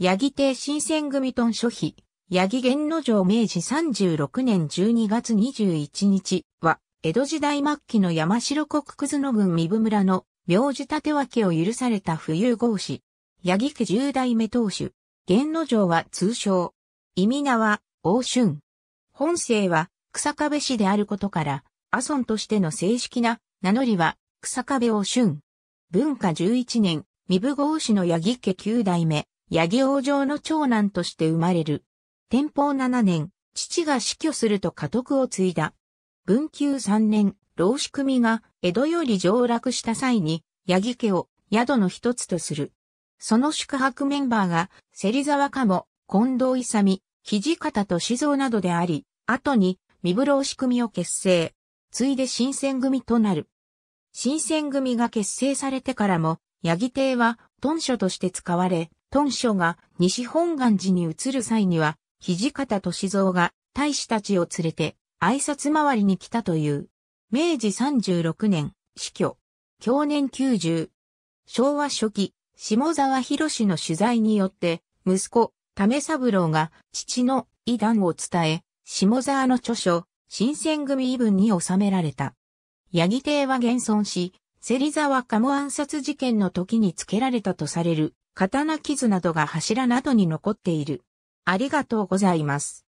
八木亭新選組とん書費、八木玄之城明治36年12月21日は、江戸時代末期の山城国葛野郡三部村の名字立分けを許された富裕豪士。八木家十代目当主。玄之城は通称。意味名は、王春。本姓は、草壁氏であることから、阿孫としての正式な名乗りは、草壁王春。文化11年、三部豪氏の八木家九代目。八木王城の長男として生まれる。天保七年、父が死去すると家督を継いだ。文久三年、老子組が江戸より上落した際に、八木家を宿の一つとする。その宿泊メンバーが、芹沢鴨、近藤勇、土方歳三などであり、後に、三部老子組を結成。ついで新選組となる。新選組が結成されてからも、八木邸は、屯所として使われ、屯所が西本願寺に移る際には、土方歳三が大使たちを連れて挨拶回りに来たという。明治36年、死去。享年90。昭和初期、下沢博の取材によって、息子、為三郎が父の遺談を伝え、下沢の著書、新選組異文に収められた。八木邸は現存し、芹沢鴨暗殺事件の時に付けられたとされる刀傷などが柱などに残っている。ありがとうございます。